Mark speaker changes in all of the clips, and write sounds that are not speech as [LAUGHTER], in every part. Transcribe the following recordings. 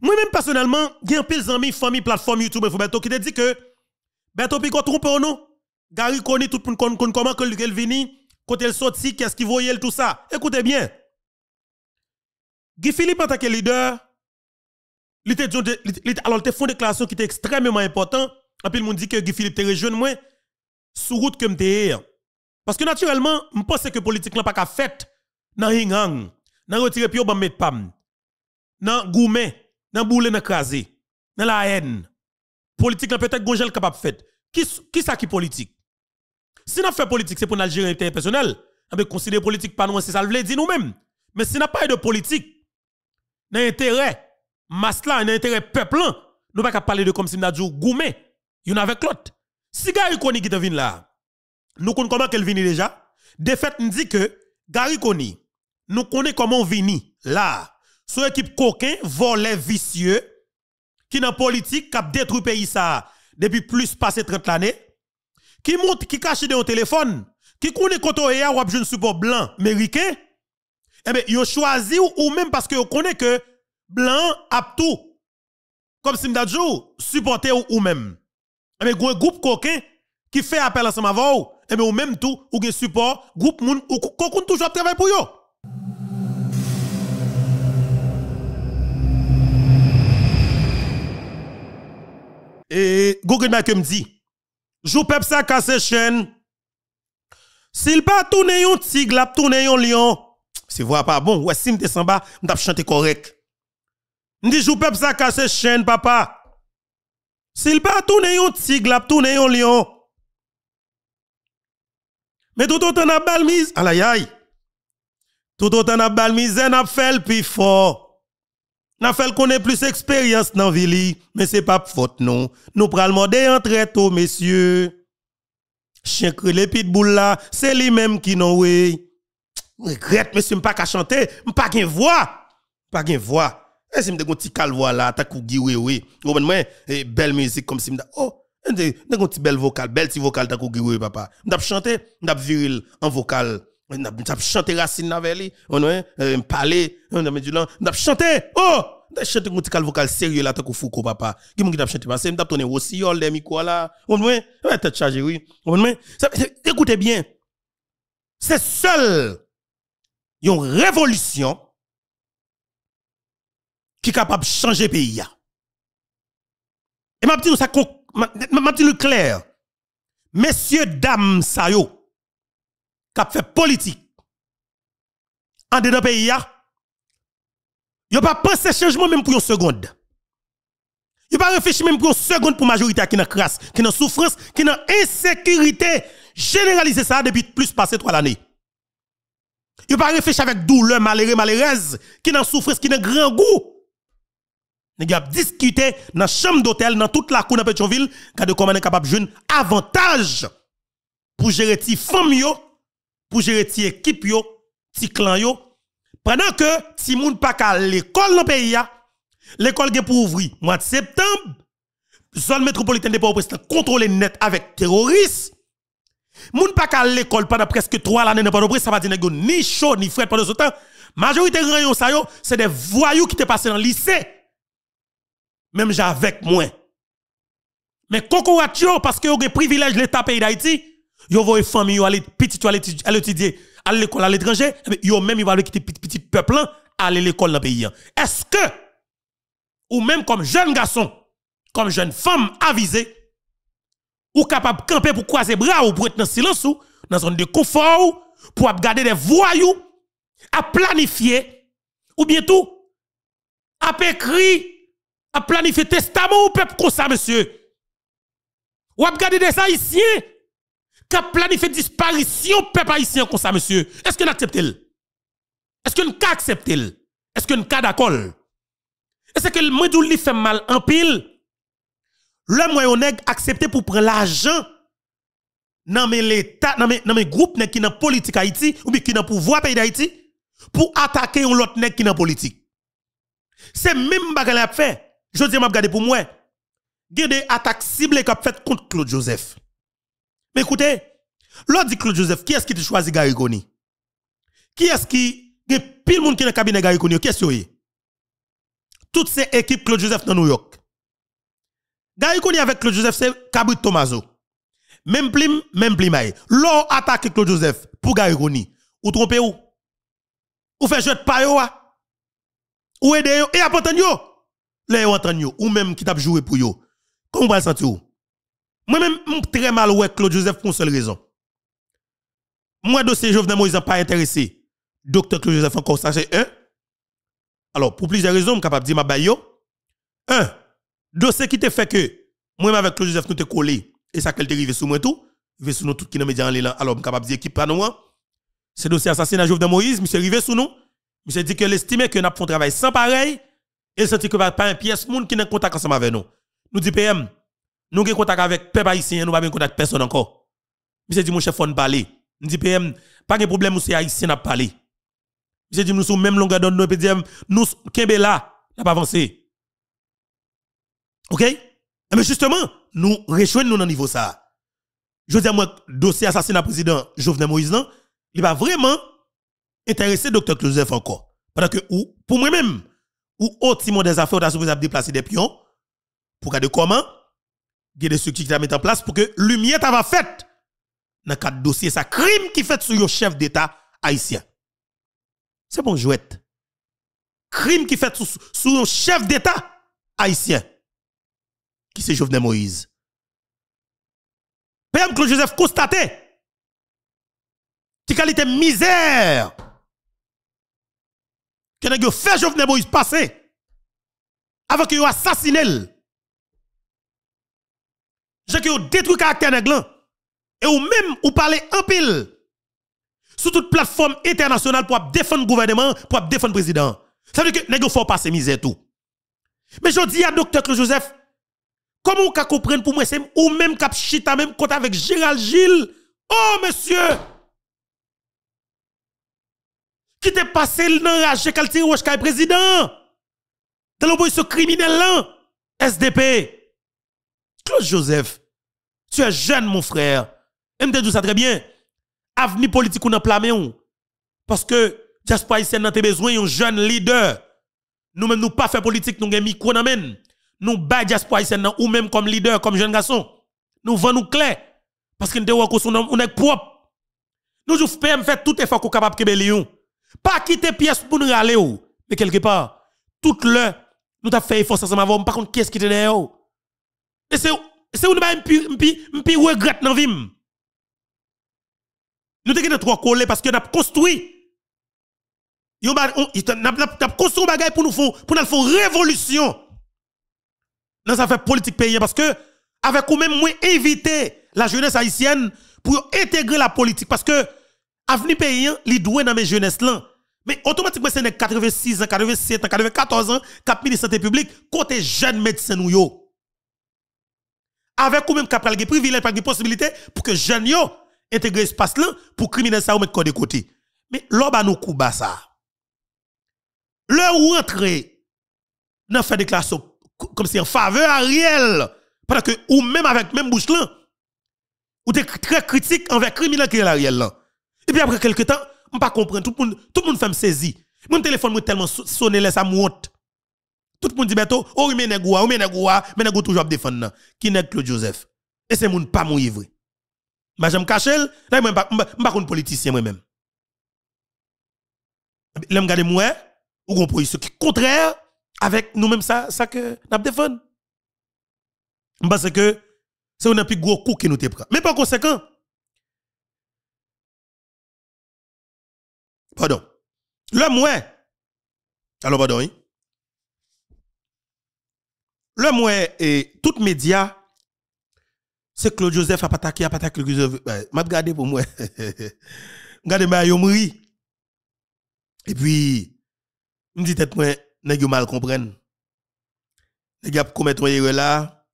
Speaker 1: Moi-même, personnellement, j'ai un pile d'amis, famille, plateforme YouTube, faut berto qui te dit que, Beto Pico trompe ou non? Gary connaît tout le monde comment que il vini, quand il sorti, qu'est-ce qu'il voyait, tout ça. Écoutez bien. Guy Philippe, en tant que leader, il alors, il fait une déclaration qui était extrêmement importante. En plus, le monde dit que Guy Philippe te jeune, moi, sur route que je Parce que, naturellement, je pense que la politique n'a pas qu'à fait dans Hing Hang, dans retirer Pio, dans mettre Pam, dans Goumet dans boule dans dans la haine politique peut-être est capable fait qui qui ça qui politique si n'a fait politique c'est pour l'Algérie intérêt personnel on ah ben, peut considérer politique pas nous c'est ça veut dire nous-mêmes mais si n'a pas de politique dans intérêt masse là dans intérêt peuple nous pas parler de comme si n'a dit goumé une avec l'autre si Gary qui qui venu là nous connons comment qu'elle vient déjà de fait nous dit que Gary Koni nous connaissons comment vini là son équipe coquin, volet vicieux, qui dans politique, qui a détruit pays ça depuis plus passé 30 années, qui monte, qui cache dans téléphone, qui connaît koto y ou un support blanc américain, eh bien, ont choisi ou, même parce que yo connaît que blanc a tout. Comme si m'dadjou, supporter ou, ou même. Eh bien, un groupe coquin qui fait appel à son vous, eh bien, ou même tout, ou gen support, groupe moun, ou kokoun toujours travail pour eux Google Mac me dit, jou peuple ça casse chaîne. S'il pas tourner yon tigre, l'a tourner un lion. C'est voix pas bon. Ouais, si m'te samba, bas, m't'a chanter correct. M'di jou peuple ça casse chaîne papa. S'il pas tourner yon tigre, l'a tourner un lion. Mais tout autant n'a balmise, la yaye. Tout autant n'a balmise, n'a fait le plus fort. N'a fait qu'on ait plus expérience dans ville, mais c'est pas faute non. Nous prenons des entrées tôt messieurs. Chien que les là, c'est lui-même qui non Je Regrette monsieur pas qu'à chanter, pas qu'une voix. Pas qu'une voix. Et eh, si me un petit là, t'as oui Ou ben Je eh, belle musique comme si me oh un eh, petit belle vocal, belle petit vocal t'as papa. M'dap chanter, m'dap viril en vocal on a chanté racine Navelli, lui, on a parlé, on a dit on a chanté. Oh, on a chanté un petit vocal sérieux là, tant que Foucault, papa. Qui m'a chanté parce que on a aussi, on les micros là. On a tête chargé oui. On a écoutez bien. C'est seul y a une révolution qui est capable de changer le pays. Et m'a dit ça m'a dit le clair. Messieurs, dames, ça yo fait politique en dedans pays, a pas pensé changement même pour une seconde. a pas réfléchir même pour une seconde pour majorité qui n'a crasse, qui n'a souffrance, qui n'a insécurité généraliser ça depuis plus passé trois années. a pas réfléchi avec douleur, malheureux, malheureuse, qui n'a souffrance, qui n'a grand goût. Nous avons dans la chambre d'hôtel, dans toute la cour de Pétionville, quand de comment on est capable de jouer avantage pour gérer ces femmes pour gérer ti équipe yo, clan yo, pendant que si moun pas à l'école dans le pays l'école est pour ouvrir mois de septembre, zone métropolitaine de Port-au-Prince contrôlée net avec terroristes. Moun pas à l'école pendant presque trois années dans pas au ça va dire ni chaud ni frais pendant ce temps. Majorité rayon ça yo, c'est des voyous qui te passé dans le lycée. Même avec moi. Mais cocoratio parce que un privilège l'état pays d'Haïti, yo voyez famille yo aller petit yo aller étudier à l'école à l'étranger eh ben, yo même il va quitter petit petit peuple hein, aller l'école dans pays hein. est-ce que ou même comme jeune garçon comme jeune femme avisée ou capable de camper pour croiser bras ou pour être dans silence ou dans zone de confort pour garder des voyous à planifier ou bien tout, à écrire à planifier testament ou peuple comme ça monsieur ou à des haïtiens qui planifie disparition peuple haïtien comme ça, monsieur. Est-ce qu'on accepte Est-ce que nous accepté Est-ce qu'une nous d'accord Est-ce que le monde lui fait mal en pile Le moyen accepté pour prendre l'argent dans l'État, dans les groupes qui sont dans la politique Haïti, ou qui sont dans pouvoir pays d'Haïti, pour attaquer un autre qui est dans la politique. C'est même bagarre a fait. Je dis, je regarder pour moi. Il y a des attaques ciblées qui ont fait contre Claude Joseph. Mais écoutez, l'autre dit Claude Joseph, qui est-ce qui te choisit Gary Qui est-ce qui, est pile monde qui est dans le cabinet Gary qui est-ce qui est? Toutes ces équipes Claude Joseph dans New York. Gary Koni avec Claude Joseph, c'est de Tomazo. Même plim, même L'autre L'on attaque Claude Joseph pour Gary Koni. Ou trompez ou? Ou fait jouer de payo Ou aide yo? Et après yo? Là yo entend Ou même qui t'a joué pour yo. Comment vous va moi-même, je très mal avec Claude Joseph pour une seule raison. Moi, dossier Jovenel Moïse n'a pas intéressé. Docteur Claude Joseph encore ça, c'est un. Alors, pour plusieurs raisons, je suis capable de dire ma baille. Un, dossier qui te fait que moi-même avec Claude Joseph, nous te collé. Et ça, qu'elle dérive sous moi tout. Rive sur nous tout qui nous dit en l'élan. Alors, je suis capable de dire qui pas nous. Hein. C'est dossier assassinat Jovenel Moïse, monsieur rivé sous nous. Monsieur dit que l'estime que nous avons fait un travail sans pareil. Et senti que pas un pièce monde qui n'a contact ensemble avec nous. Nous dit PM, nous avons contact avec peuple haïtien, nous n'avons pas contact personne encore. Monsieur dit, mon chef, on parle. Nous dit, PM, pas de problème, c'est haïtien n'a parlé. Monsieur dit, nous sommes même longueur d'onde, nous PM nous, Kembe là, n'a pas avancé. OK? Mais eh ben, justement, nous rejoignons nous dans niveau ça. Je dis, le dossier assassinat président Jovenel Moïse, non, il va vraiment intéresser Dr. Joseph encore. Pendant que, ou, pour moi-même, ou, au oh, timon des affaires, on a supposé déplacer des pions, pour regarder comment, des structures qui mis en place pour que lumière t'a faite dans quatre dossiers ça crime qui fait sur le chef d'état haïtien c'est bon jouette crime qui fait sur le chef d'état haïtien qui c'est Jovenel Moïse Père Claude Joseph constaté qui qualité misère que n'a fait Jovenel Moïse passer avant qu'il assassiné veux qui vous détruit le caractère nègre et ou même ou parlez en pile sur toute plateforme internationale pour défendre le gouvernement, pour défendre le président. Ça veut dire que nègre faut passer misère tout. Mais je dis à docteur Joseph, comment vous comprenez pour moi c'est ou même cap chita même compte avec Gérald Gilles. Oh monsieur qui t'est passé la qu'elle tire au président dans l'opposition criminel là SDP Claude Joseph, tu es jeune, mon frère. Et me dit ça très bien. Avenir politique ou n'en Parce que diaspora haïtienne n'a besoin d'un jeune leader. nous même nous pas fait politique, nous avons micro dans Nous battons diaspora haïtienne ou même comme leader, comme jeune garçon. Nous vendons nous clair. Parce que nous est propre. Nous, nous PM fait tout effort qu'on capable de Pas quitter pièce pour nous râler ou. Mais quelque part, tout le nous avons fait effort ensemble avant. Par contre, qui est-ce qui est derrière et c'est où nous avons regret dans la vie. Nous être trois collés parce que nous avons construit. Bah, nous avons construit un bagage pour nous faire une révolution dans les affaires politiques pays. Parce que, avec ou même, avons la jeunesse haïtienne pour intégrer la politique. Parce que, l'avenir paysan, hein, il doit dans mes jeunesse là. Mais automatiquement, c'est 86 ans, 87 ans, 94 ans, cap la santé publique, côté jeune médecin nous avec ou même capable de privilège, pas de possibilité pour que jeunes intègre espace là pour criminels ça ou mettre de côté. Mais l'homme nous ça. Le ou rentre dans des déclaration comme si en faveur Ariel parce que ou même avec même bouche là ou t'es très critique envers criminels qui est Ariel là. Et puis après quelques temps, on pas comprendre tout tout le monde fait me saisir. Mon téléphone m'a tellement sonné là ça tout le monde dit Beto, oh, mais négoua, ou oh, mais négoua, mais négoua toujours défendre. Qui n'est Claude Joseph? Et c'est mon pas qui vrai. Mais j'aime cacher, là, je pas un politicien moi-même. L'homme le moi, ou on ce qui contraire avec nous-mêmes ça, ça que nous défendons. Parce que c'est un plus gros coup qui nous te prend. Mais par conséquent, pardon, l'homme, ouais, alors pardon, hein? Le moi, et tout média, c'est Claude Joseph a attaqué, a attaqué Claude Joseph. M'a regardé pour moi. Regardez, [LAUGHS] ma yo Et puis, me dit être moi, nèg mal comprendre. Nèg a commettre une erreur là.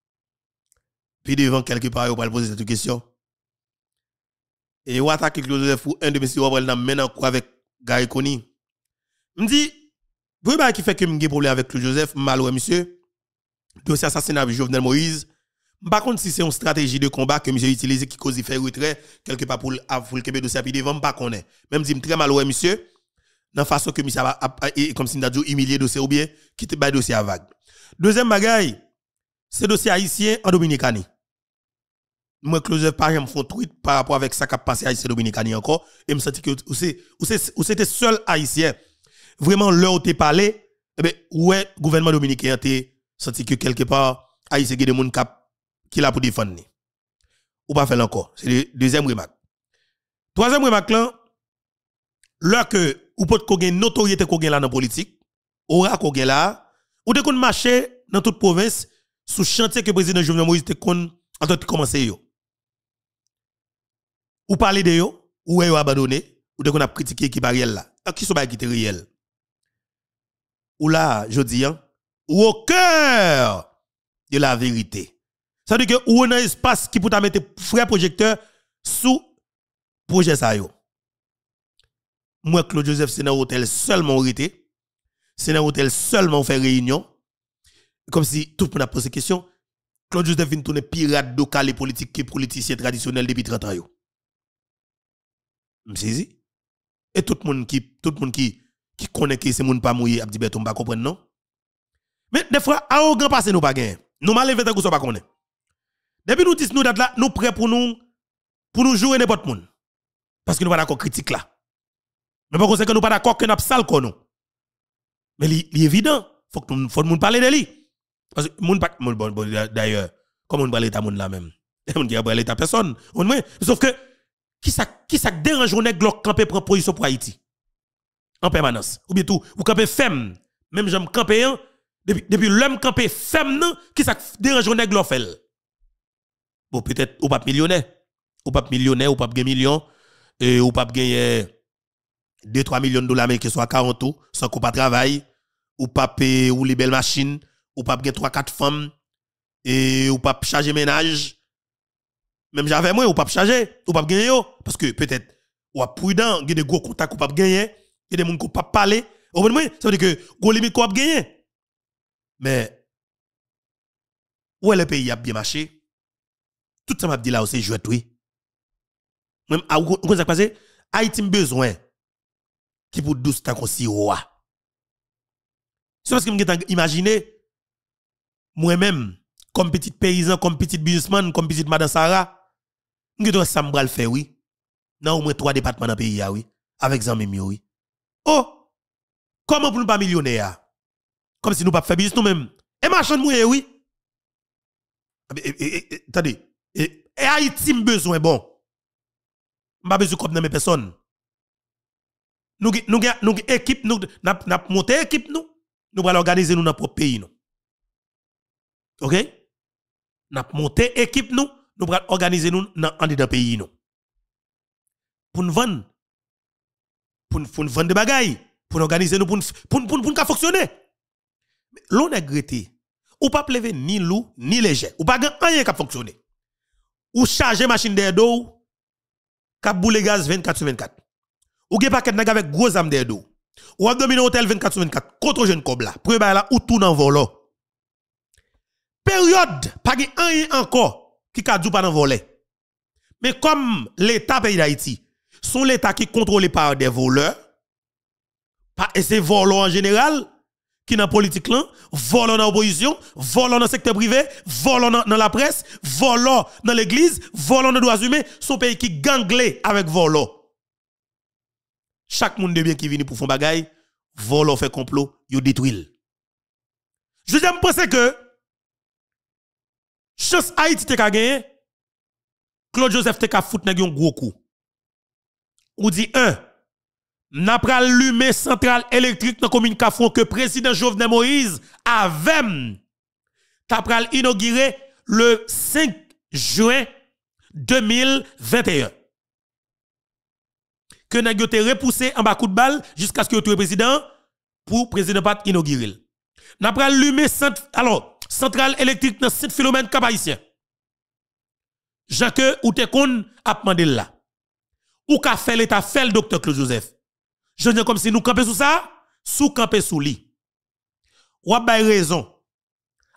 Speaker 1: Puis devant quelque part, yo pas poser cette question. Et yo attaqué Claude Joseph ou un de mes messieurs ou dans maintenant quoi avec Gary Koni. Me dit, vous qui fait que des problème avec Claude Joseph, mal ouais monsieur dossier assassinat de Jovenel Moïse. Par contre, si c'est une stratégie de combat que monsieur utilisé qui cause faire retrait, quelque part pour le ah, Québec dossier ne devant, pas qu'on est. Même si très ouais monsieur, dans façon que monsieur a, comme si nous humilié dossier ou bien, quitte le dossier à vague. Deuxième bagaille, c'est dossier haïtien en Dominicanie. Moi, Closeur Page me font tweet par rapport avec ça qui a passé haïtien Dominicani encore. Et me dit que c'était seul haïtien. Vraiment, l'heure où tu parlé, eh bien, ouais, gouvernement dominicain senti que quelque part, Haïti, ah, c'est des gens qui l'a pour défendre. Ou pas faire encore. C'est le deuxième remarque. Troisième remarque, là, lorsque ou peut qu'on une notoriété qu'on là dans la politique, ou qu'on là, ou de qu'on marché dans toute province, sous chantier que le président Jovenel Moïse te kon, en de yo. Ou parler de yo, ou yo abandonné, ou de qu'on a critiqué qui réel là. Ah, qui sont qui réel? Ou là, je dis, hein, ou au cœur de la vérité. Ça veut dire que ou un espace qui peut mettre frais projecteur sous projet ça Moi, Claude Joseph, c'est un hôtel seulement hérité C'est un hôtel seulement fait réunion. Comme si tout le monde a posé question. Claude Joseph vient tourner pirate local et politique est politicien traditionnel depuis 30 ans. sais. Et tout le monde qui, qui, connaît que c'est monde pas mouillé, a dit, pas ben, comprendre, non? Mais des fois, à aucun passé nous pas gagner. Nous mal levé tant que ça pas connaît. Depuis nous dis nous sommes là, nous prêts pour nous pour nous jouer n'importe monde. Parce que nous pas d'accord critique là. Mais par que nous pas d'accord que nous sale nous. Mais c'est évident, faut que nous parle de lui. Parce que moun pas bon, bon d'ailleurs, comment on parle de monde là même. [LAUGHS] On a parlé ta personne. moins, sauf que qui ça qui ça dérange on est glock camper prend position pour Haïti. En permanence. Ou bien tout, ou camper femme, même j'aime camper depuis, depuis l'homme campé femme, qui ça dérange avec l'offel. Bon, peut-être, ou pas millionnaire. Ou pas millionnaire, ou pas gagner million. Et ou pas gagner 2-3 euh, millions de dollars, mais qui soit 40 ou, sans qu'on pas travail. Ou pas payer, ou les belles machines. Ou pas gagner 3-4 femmes. Et ou pas charger ménage. Même j'avais moi, ou pas charger. Ou pas gagner Parce que peut-être, ou pas prudent, il y des gros contacts ou pas gagner. Il y a des gens qui pas parler. ça veut dire que, gros limite qu'on pas mais, où est le pays a bien marché? Tout ça m'a dit là, c'est jouet, oui. Même, à ah, quoi ça passe? Haïti a besoin qui pour douce tant qu'on s'y roi. C'est parce que je imaginer moi-même, comme petit paysan, comme petit businessman, comme petite madame Sarah, je dois ça me faire, oui. Dans au moins trois départements dans le pays, ah oui. Avec Zamimi, oui. Oh! Comment pour ne pas millionnaire? Comme si nous pas faire nous-mêmes. Et marchand de oui. Ah, attendez. Et Haïti me besoin bon. M'a besoin comme mes personnes. Nous nous nous équipe nous avons monté équipe nous. Nous allons organiser nous dans notre pays nous. OK avons monté équipe nous, nous allons organiser nous dans pays nous. Pour nous vendre pour nous vendre des bagailles, pour organiser nous pour pour pour fonctionner l'on est ne Ou pas plever ni loup ni léger. Ou pas rien qui fonctionné Ou charger machine d'air d'eau, cap boule gaz 24 sur 24. Ou gen paquet nag avec gros âme d'air d'eau. Ou abdomine hôtel 24 sur 24. Contre jeune cobla. Premier là, ou tout dans volant. Période, pas un rien encore qui dû pas dans volet. Mais comme l'État pays d'Haïti, son l'État qui contrôlé par des voleurs, et ces voleurs en général, qui dans politique là, volant dans l'opposition, volant dans le secteur privé, volant dans la presse, volant dans l'église, volant dans les droit, humains, son pays qui ganglé avec volant. Chaque monde de bien qui vient pour faire bagaille, volant fait complot, ils détruit. Je me penser que chose Haïti te gagné, Claude Joseph te ka fout un gros coup. Ou dit un n'a pas allumé centrale électrique dans la commune Kafron que président Jovenel Moïse avait t'apral inauguré le 5 juin 2021. Que n'a été repoussé en bas coup de balle jusqu'à ce que le président pour président Pat inauguré. N'a pas allumé centrale électrique dans 7 philomène cap Jacques ou te kon a demandé là. Ou ka fait l'état fait le docteur Claude Joseph. Je dis comme si nous camper sous ça, sous camper sous lit. Ou a raison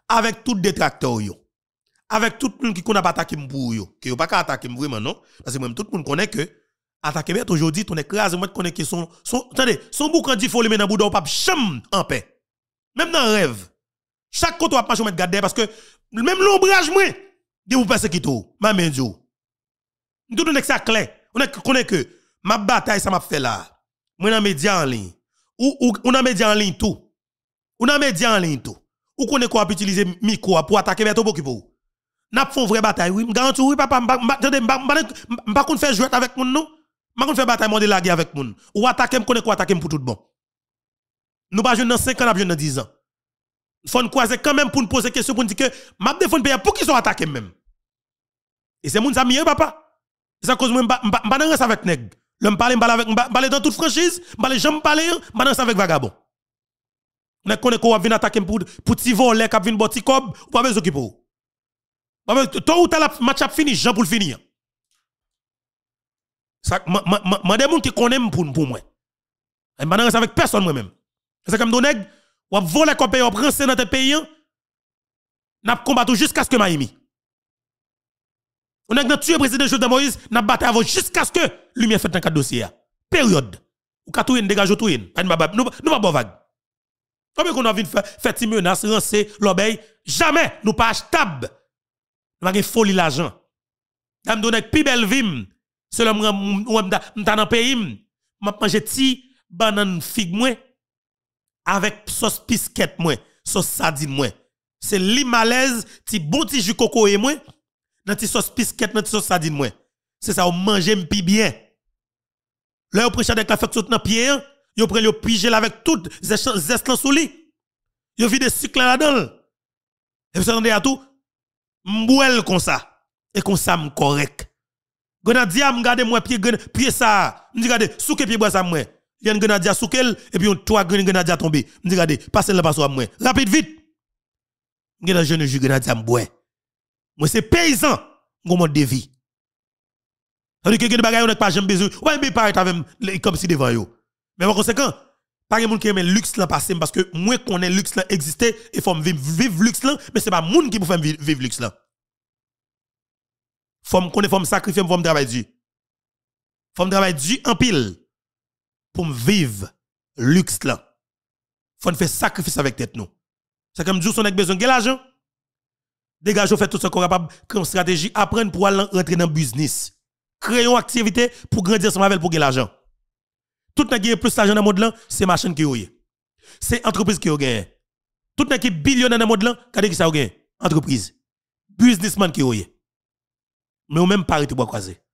Speaker 1: avec tout détracteur yo. Avec tout le monde qui connaît pas attaqué pour yo, que pas attaquer vraiment non, parce que même tout le monde connaît que attaquer toujours aujourd'hui ton est moi connaît que son son attendez, son boucan dit faut le mettre dans boudon pas cham en paix. Même dans rêve. Chaque côté on pas mettre garder parce que même l'ombrage moi de vous passer qui tout, ma main Dieu. Nous tout on est clair. On connaît que ma bataille ça m'a fait là moi dans média en ligne ou on a média en ligne tout on a média en ligne tout ou connaît quoi utiliser micro pour attaquer vers ton pour n'a font vraie bataille oui garantis oui papa attendez m'pa qu'on faire jouer avec moun non m'pa qu'on faire bataille monde guerre avec moun ou attaquer connaît quoi attaquer pour tout bon nous pas jeune dans 5 ans n'a jeune dans 10 ans faut croiser quand même pour nous poser question pour nous dire que m'a défendre pays pour qu'ils sont attaqués même et c'est moun ça mieux papa c'est à cause moi m'pas dans avec nèg L'homme parle, me parle avec, me parle dans toute franchise, je j'aime parler, je avec vagabond. On est connu qu'on venir attaquer pour pour t'y voler vu vient botti cob, pas besoin qui pour. Pas toi ou t'as la match à finir, j'en pour le finir. Ça m'a des gens qui connaissent pour pour moi. Et danse avec personne moi-même. C'est comme donner ou voler paye, on prend dans tes pays. N'a combattu jusqu'à ce que maïmi on a tué le président Jovenel Moïse, n'a battu avant jusqu'à ce que lumière fait dans le dossier. Période. Ou ka touyen dégage ou touyen. Nous pas bon vague. Combien qu'on a vu faire des menace, rancer, l'obéi? Jamais nous pas achetable. Nous avons folie l'argent. Dame donne pi belle vim. Selon moi, je suis dans pays. m'a mange ti banane figue moi. Avec sauce pisquette moi. Sauce sardine moi. C'est li malaise, ti bon ti jus coco et moi dans sauce biscuit, dans tes sauce sardine, moi. C'est ça, on mange pi bien. Là, on prêche avec la fête saute dans pied, on prend le pigé avec toutes tout, zeste sous lui. On vide sucre là-dedans. Et vous attendez à tout, m'bouel comme ça. Et comme ça, correct. m'correct. Grenadia, m'gade moi pied, pied ça. Me dit M'di sous souke pied bois ça moi. Il y a une grenadier sous elle, et puis on trois grenadiers tombés. M'di gade, passez le passo à moi. Rapide, vite. M'gade, je ne joue grenadier m'bouel. Moi, c'est paysan, mon de vie. cest dire que les bagages n'ont pas jamais besoin. Ouais, mais pareil, avec comme si devant eux. Mais par conséquent, pas les gens qui aiment le luxe parce que moi connais le luxe là existe et faut vivre vivre luxe mais mais c'est pas monde qui peut faire vivre, le luxe là. Faut me connaître, sacrifier, faut me travailler dur. Faut me travailler dur en pile pour me vivre luxe là. Faut me faire sacrifice avec tête nous. C'est comme si on a besoin de l'argent, hein? Dégageons, faites tout ce qu'on est capable, créer une stratégie, apprendre pour aller rentrer dans le business. Créons une activité pour grandir son avec pour gagner l'argent. Tout le qui plus d'argent dans le monde, c'est machine qui est. C'est entreprise qui gagne. Tout le qui est billionnaire dans le monde, c'est qui ça gagne? Entreprise. Businessman qui est. Mais vous même pas arrêté vous croiser.